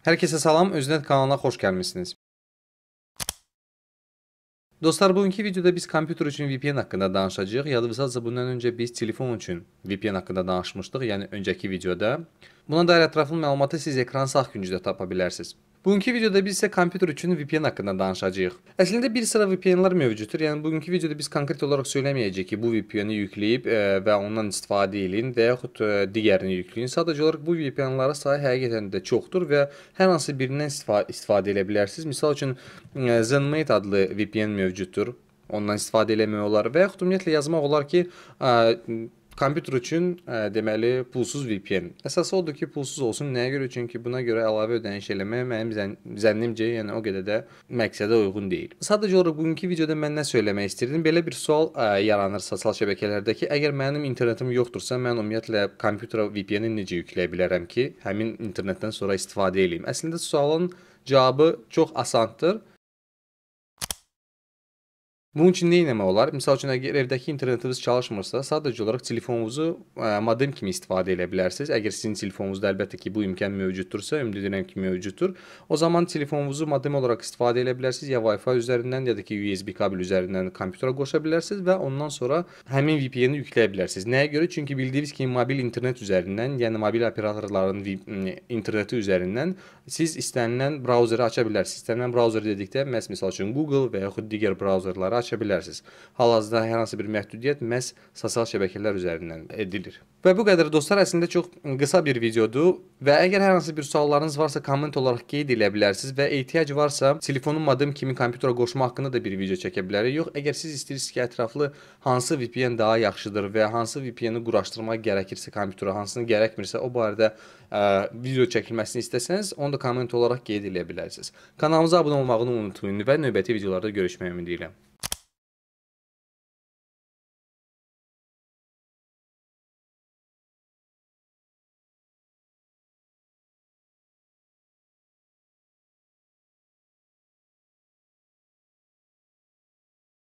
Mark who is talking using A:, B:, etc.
A: Hər kəsə salam, Öznet kanalına xoş gəlmisiniz. Dostlar, bugünkü videoda biz kompüter üçün VPN haqqında danışacağıq. Yadınızdadsa bundan öncə biz telefon üçün VPN haqqında danışmışdıq, yəni öncəki videoda. Buna dair ətraflı məlumatı siz ekran sağ küncüdə tapa bilərsiniz. Bugünkü videoda biz isə kompüter üçün VPN haqqında danışacağıq. Əslində bir sıra VPN-lər mövcuddur. Yəni bugünkü videoda biz konkret olaraq söyləməyəcəyik ki, bu VPN-i yükləyib ə, e, və ondan istifadə edin və yaxud ə, e, digərini yükləyin. Sadəcə olaraq bu VPN-ların sayı həqiqətən də çoxdur və hər hansı birindən istifadə, istifadə edə bilərsiniz. Məsəl üçün e, ZenMate adlı VPN mövcuddur. Ondan istifadə eləmək olar və yaxud ümumiyyətlə yazmaq olar ki, ə, kompüter üçün ə, e, deməli pulsuz VPN. Əsas odur ki, pulsuz olsun. Nəyə görə? Çünki buna görə əlavə ödəniş eləmək mənim zən zənnimcə, yəni o qədər də məqsədə uyğun deyil. Sadəcə olaraq bugünkü videoda mən nə söyləmək istirdim? Belə bir sual ə, e, yaranır sosial şəbəkələrdəki. Əgər mənim internetim yoxdursa, mən ümumiyyətlə kompüterə VPN-i necə yükləyə bilərəm ki, həmin internetdən sonra istifadə edeyim? Əslində sualın cavabı çox asandır. Bunun üçün nə etmək olar? Məsəl üçün əgər evdəki internetiniz çalışmırsa, sadəcə olaraq telefonunuzu ə, e, modem kimi istifadə edə bilərsiniz. Əgər sizin telefonunuzda əlbəttə ki, bu imkan mövcuddursa, ümid edirəm ki, mövcuddur. O zaman telefonunuzu modem olaraq istifadə edə bilərsiniz. Ya Wi-Fi üzərindən, ya da ki, USB kabel üzərindən kompüterə qoşa bilərsiniz və ondan sonra həmin VPN-i yükləyə bilərsiniz. Nəyə görə? Çünki bildiyiniz kimi mobil internet üzərindən, yəni mobil operatorların e, interneti üzərindən siz istənilən brauzeri aça bilərsiniz. İstənilən brauzer dedikdə məhz məsəl üçün Google və yaxud digər brauzerləri aça bilərsiniz. Hal-hazırda hər hansı bir məhdudiyyət məhz sosial şəbəkələr üzərindən edilir. Və bu qədər dostlar, əslində çox qısa bir videodur və əgər hər hansı bir suallarınız varsa komment olaraq qeyd edə bilərsiniz və ehtiyac varsa telefonum adım kimi kompüterə qoşma haqqında da bir video çəkə bilərik. Yox, əgər siz istəyirsiniz ki, ətraflı hansı VPN daha yaxşıdır və hansı VPN-i quraşdırmaq gərəkirsə kompüterə, hansını gərəkmirsə o barədə ə, video çəkilməsini istəsəniz, onu da komment olaraq qeyd edə bilərsiniz. Kanalımıza abunə olmağını unutmayın və növbəti videolarda görüşməyə ümid edirəm.